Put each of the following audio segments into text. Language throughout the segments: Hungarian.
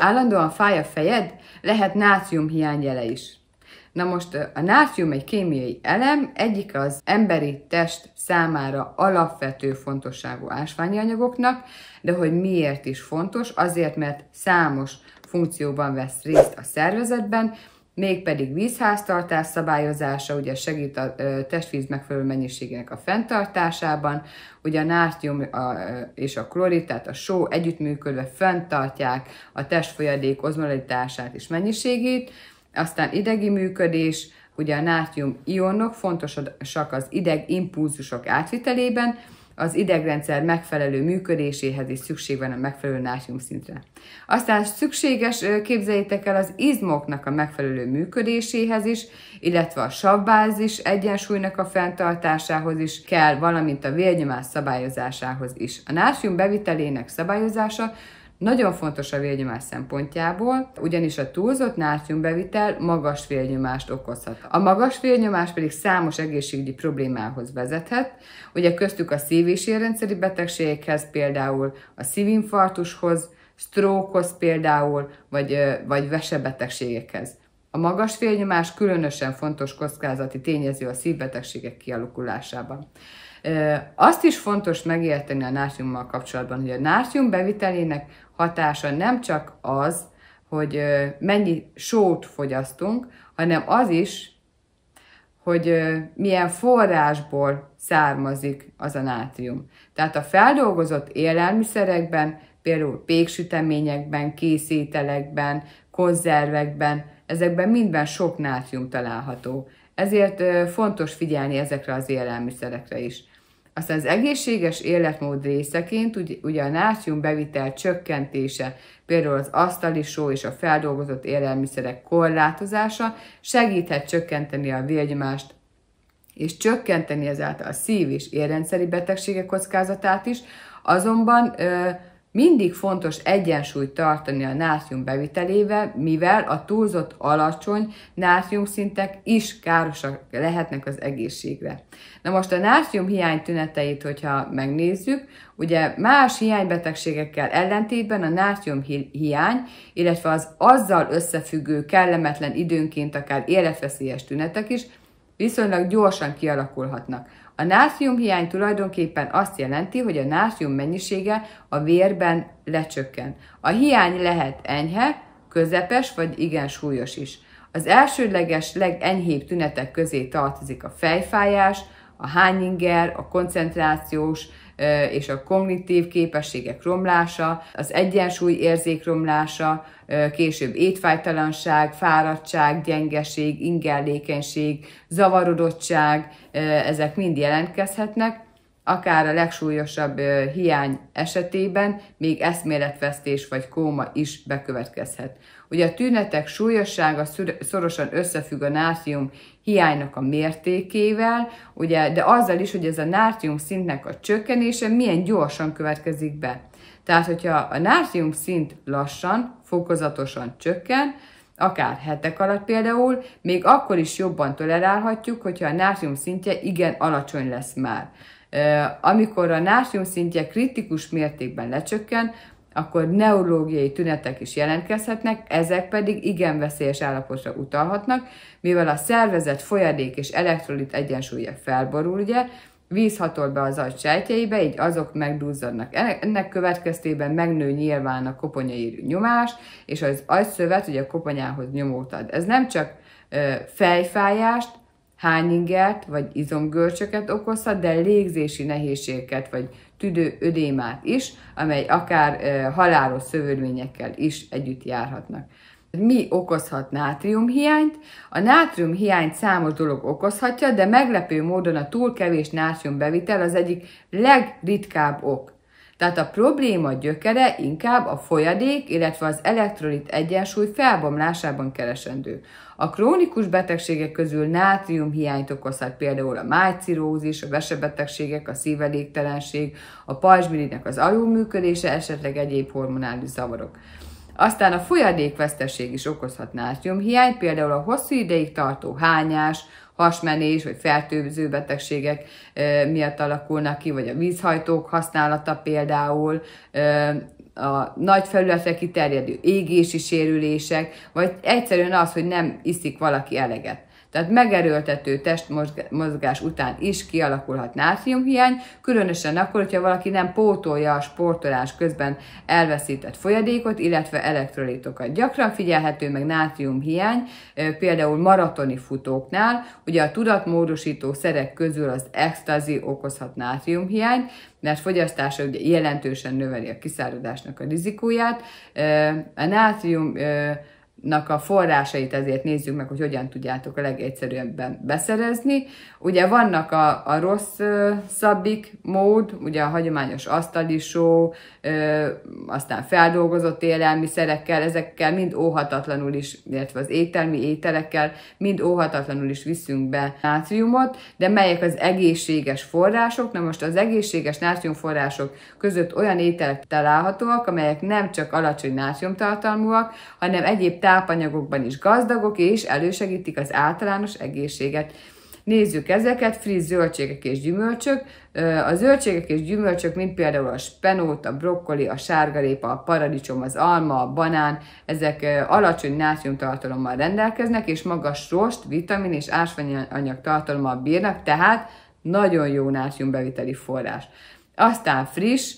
állandóan fáj a fejed, lehet nátrium hiányjele is. Na most a nátrium egy kémiai elem, egyik az emberi test számára alapvető fontosságú ásványi anyagoknak, de hogy miért is fontos? Azért, mert számos funkcióban vesz részt a szervezetben, mégpedig vízháztartás szabályozása, ugye segít a testvíz megfelelő mennyiségének a fenntartásában, ugye a nátrium és a klorid, tehát a só együttműködve fenntartják a testfolyadék ozmolitását és mennyiségét, aztán idegi működés, ugye a nátrium ionok fontosak az ideg impulzusok átvitelében, az idegrendszer megfelelő működéséhez is szükség van a megfelelő szintre. Aztán szükséges, képzeljétek el, az izmoknak a megfelelő működéséhez is, illetve a savbázis egyensúlynak a fenntartásához is kell, valamint a vérnyomás szabályozásához is. A nátrium bevitelének szabályozása nagyon fontos a vérnyomás szempontjából, ugyanis a túlzott nátriumbevitel magas vérnyomást okozhat. A magas vérnyomás pedig számos egészségügyi problémához vezethet, ugye köztük a szív- és érrendszeri betegségekhez, például a szívinfarktushoz, sztrókhoz például, vagy, vagy vesebetegségekhez. A magas vérnyomás különösen fontos kockázati tényező a szívbetegségek kialakulásában. Azt is fontos megérteni a nátriummal kapcsolatban, hogy a nátrium bevitelének hatása nem csak az, hogy mennyi sót fogyasztunk, hanem az is, hogy milyen forrásból származik az a nátrium. Tehát a feldolgozott élelmiszerekben, például péksüteményekben, készételekben, konzervekben, ezekben mindben sok nátrium található. Ezért fontos figyelni ezekre az élelmiszerekre is. Aztán az egészséges életmód részeként ugye a nátrium bevitel csökkentése, például az asztali só és a feldolgozott élelmiszerek korlátozása segíthet csökkenteni a vérnyomást, és csökkenteni ezáltal a szív- és érrendszeri betegségek kockázatát is, azonban ö, mindig fontos egyensúlyt tartani a nátrium bevitelével, mivel a túlzott alacsony nátriumszintek is károsak lehetnek az egészségre. Na most a nátrium hiány tüneteit, hogyha megnézzük, ugye más hiánybetegségekkel ellentétben a nátrium hiány, illetve az azzal összefüggő kellemetlen időnként akár életveszélyes tünetek is viszonylag gyorsan kialakulhatnak. A hiány tulajdonképpen azt jelenti, hogy a nátrium mennyisége a vérben lecsökken. A hiány lehet enyhe, közepes vagy igen súlyos is. Az elsődleges, legenyhébb tünetek közé tartozik a fejfájás, a hányinger, a koncentrációs és a kognitív képességek romlása, az egyensúly érzék romlása, később étfájtalanság, fáradtság, gyengeség, ingellékenység, zavarodottság, ezek mind jelentkezhetnek akár a legsúlyosabb hiány esetében még eszméletvesztés vagy kóma is bekövetkezhet. Ugye a tünetek súlyossága szorosan összefügg a nátrium hiánynak a mértékével, ugye, de azzal is, hogy ez a nátrium szintnek a csökkenése milyen gyorsan következik be. Tehát, hogyha a nátrium szint lassan, fokozatosan csökken, akár hetek alatt például, még akkor is jobban tolerálhatjuk, hogyha a nátrium szintje igen alacsony lesz már. Amikor a nátrium szintje kritikus mértékben lecsökken, akkor neurológiai tünetek is jelentkezhetnek, ezek pedig igen veszélyes állapotra utalhatnak, mivel a szervezet folyadék és elektrolit egyensúlya felborul, ugye, víz hatol be az agy sejtjeibe, így azok megduzzadnak. Ennek következtében megnő nyilván a koponyai nyomás, és az agyszövet ugye a koponyához nyomótad. Ez nem csak fejfájást, hányingert vagy izomgörcsöket okozhat, de légzési nehézségeket vagy tüdő ödémát is, amely akár e, halálos szövődményekkel is együtt járhatnak. Mi okozhat nátriumhiányt? A nátriumhiányt számos dolog okozhatja, de meglepő módon a túl kevés nátriumbevitel az egyik legritkább ok. Tehát a probléma gyökere inkább a folyadék, illetve az elektrolit egyensúly felbomlásában keresendő. A krónikus betegségek közül nátrium hiányt okozhat például a májcirózis, a vesebetegségek, a szívelégtelenség, a pajzsmirinek az alulműködése, esetleg egyéb hormonális zavarok. Aztán a folyadékveszteség is okozhat nátriumhiányt, például a hosszú ideig tartó hányás, hasmenés vagy fertőző betegségek miatt alakulnak ki, vagy a vízhajtók használata például, a nagy felületre kiterjedő égési sérülések, vagy egyszerűen az, hogy nem iszik valaki eleget. Tehát megerőltető testmozgás után is kialakulhat nátriumhiány, különösen akkor, hogyha valaki nem pótolja a sportolás közben elveszített folyadékot, illetve elektrolitokat. Gyakran figyelhető meg nátriumhiány, például maratoni futóknál, ugye a tudatmódosító szerek közül az extazi okozhat nátriumhiány, mert fogyasztása ugye jelentősen növeli a kiszáradásnak a rizikóját. A nátrium nak a forrásait ezért nézzük meg, hogy hogyan tudjátok a legegyszerűbben beszerezni. Ugye vannak a, a rossz ö, mód, ugye a hagyományos asztalisó, ö, aztán feldolgozott élelmiszerekkel, ezekkel mind óhatatlanul is, illetve az ételmi ételekkel, mind óhatatlanul is viszünk be nátriumot, de melyek az egészséges források? Na most az egészséges nátriumforrások között olyan ételek találhatóak, amelyek nem csak alacsony nátriumtartalmúak, hanem egyéb tápanyagokban is gazdagok, és elősegítik az általános egészséget. Nézzük ezeket, friss zöldségek és gyümölcsök. A zöldségek és gyümölcsök, mint például a spenót, a brokkoli, a sárgarépa, a paradicsom, az alma, a banán, ezek alacsony nátriumtartalommal rendelkeznek, és magas rost, vitamin és ásványanyag tartalommal bírnak, tehát nagyon jó nátriumbeviteli forrás. Aztán friss,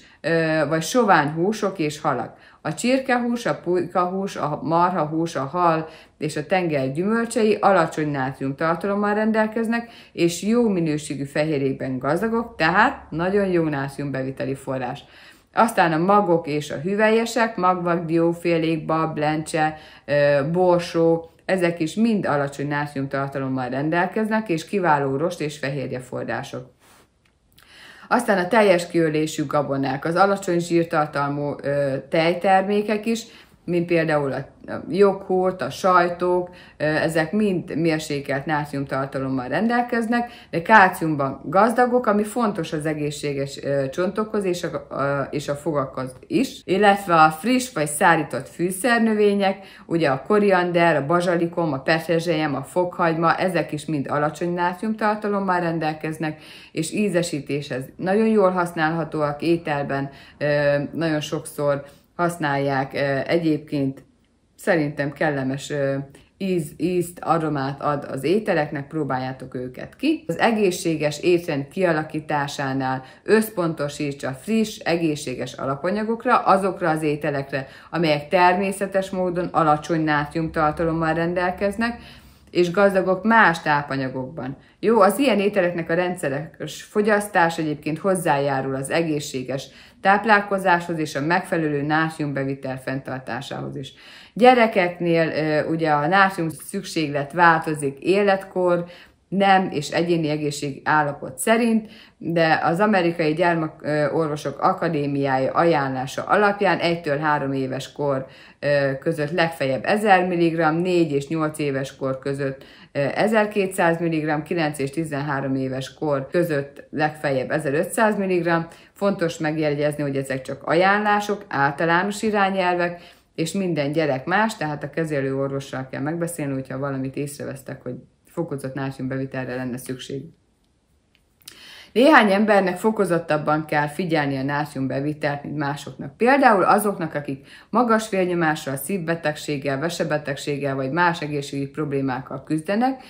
vagy sovány húsok és halak. A csirkehús, a pulykahús, a marhahús, a hal és a tenger gyümölcsei alacsony nátrium tartalommal rendelkeznek, és jó minőségű fehérjékben gazdagok, tehát nagyon jó nátrium beviteli forrás. Aztán a magok és a hüvelyesek, magvak, diófélék, bab, blencse, borsó, ezek is mind alacsony nátrium tartalommal rendelkeznek, és kiváló rost és fehérje források. Aztán a teljes kiölésű gabonák, az alacsony zsírtartalmú tejtermékek is, mint például a joghurt, a sajtok, ezek mind mérsékelt nátrium tartalommal rendelkeznek, de kálciumban gazdagok, ami fontos az egészséges csontokhoz és a, a, és a fogakhoz is, illetve a friss vagy szárított fűszernövények, ugye a koriander, a bazsalikom, a petrezselyem, a fokhagyma, ezek is mind alacsony nátrium tartalommal rendelkeznek, és ízesítéshez nagyon jól használhatóak ételben, nagyon sokszor használják. Egyébként szerintem kellemes íz, ízt, aromát ad az ételeknek, próbáljátok őket ki. Az egészséges étrend kialakításánál összpontosítsa friss, egészséges alapanyagokra, azokra az ételekre, amelyek természetes módon alacsony nátriumtartalommal rendelkeznek, és gazdagok más tápanyagokban. Jó, az ilyen ételeknek a rendszeres fogyasztás egyébként hozzájárul az egészséges táplálkozáshoz és a megfelelő nátriumbevitel fenntartásához is. Gyerekeknél ugye a nátrium szükséglet változik életkor, nem és egyéni egészség állapot szerint, de az Amerikai Gyermekorvosok Akadémiája ajánlása alapján 1-től 3 éves kor között legfeljebb 1000 mg, 4 és 8 éves kor között 1200 mg, 9 és 13 éves kor között legfeljebb 1500 mg. Fontos megjegyezni, hogy ezek csak ajánlások, általános irányelvek, és minden gyerek más, tehát a orvossal kell megbeszélni, hogyha valamit észrevesztek, hogy fokozott bevitelre lenne szükség. Néhány embernek fokozottabban kell figyelni a bevitelt, mint másoknak. Például azoknak, akik magas vérnyomással, szívbetegséggel, vesebetegséggel vagy más egészségügyi problémákkal küzdenek,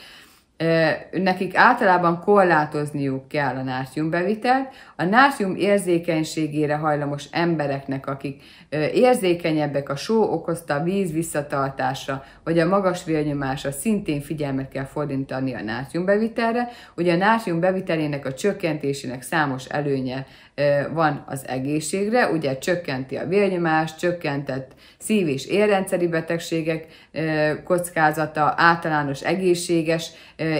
nekik általában korlátozniuk kell a nátriumbevitelt. A nátrium érzékenységére hajlamos embereknek, akik érzékenyebbek a só okozta víz visszatartása, vagy a magas vérnyomása szintén figyelmet kell fordítani a nátriumbevitelre. Ugye a nátriumbevitelének a csökkentésének számos előnye van az egészségre, ugye csökkenti a vérnyomást, csökkentett szív- és érrendszeri betegségek kockázata, általános egészséges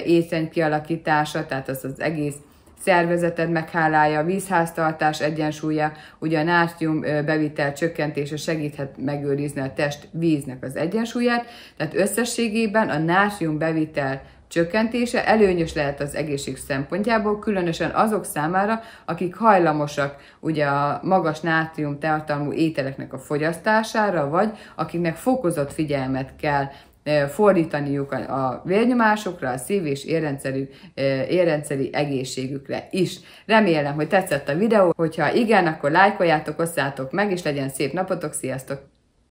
észeny kialakítása, tehát az az egész szervezeted meghálálja, a vízháztartás egyensúlya, ugye a nátrium bevitel csökkentése segíthet megőrizni a test víznek az egyensúlyát, tehát összességében a nátrium bevitel csökkentése előnyös lehet az egészség szempontjából, különösen azok számára, akik hajlamosak ugye a magas nátrium tartalmú ételeknek a fogyasztására, vagy akiknek fokozott figyelmet kell fordítaniuk a vérnyomásukra, a szív- és érrendszerű, érrendszeri egészségükre is. Remélem, hogy tetszett a videó, hogyha igen, akkor lájkoljátok, osszátok meg, és legyen szép napotok, sziasztok!